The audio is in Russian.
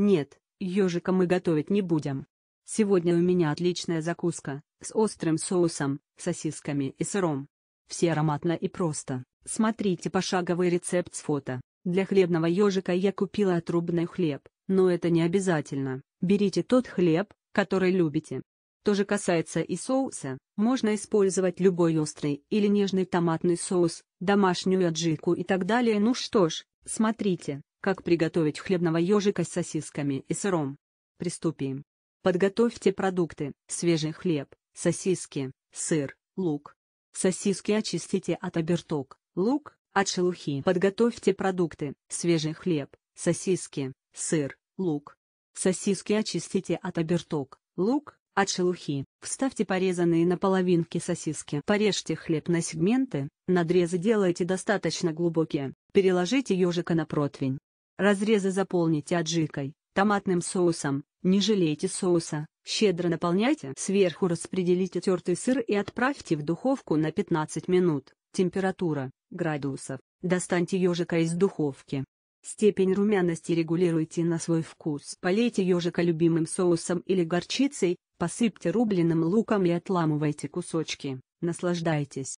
Нет, ежика мы готовить не будем. Сегодня у меня отличная закуска, с острым соусом, сосисками и сыром. Все ароматно и просто. Смотрите пошаговый рецепт с фото. Для хлебного ежика я купила отрубной хлеб, но это не обязательно. Берите тот хлеб, который любите. То же касается и соуса, можно использовать любой острый или нежный томатный соус, домашнюю аджику и так далее. Ну что ж, смотрите, как приготовить хлебного ежика с сосисками и сыром? Приступим. Подготовьте продукты, свежий хлеб, сосиски, сыр, лук. Сосиски очистите от оберток, лук – от шелухи. Подготовьте продукты, свежий хлеб, сосиски, сыр, лук. Сосиски очистите от оберток, лук – от шелухи. Вставьте порезанные на половинки сосиски. Порежьте хлеб на сегменты, надрезы делайте достаточно глубокие. Переложите ежика на противень. Разрезы заполните аджикой, томатным соусом, не жалейте соуса, щедро наполняйте. Сверху распределите тертый сыр и отправьте в духовку на 15 минут. Температура – градусов. Достаньте ежика из духовки. Степень румяности регулируйте на свой вкус. Полейте ежика любимым соусом или горчицей, посыпьте рубленым луком и отламывайте кусочки. Наслаждайтесь.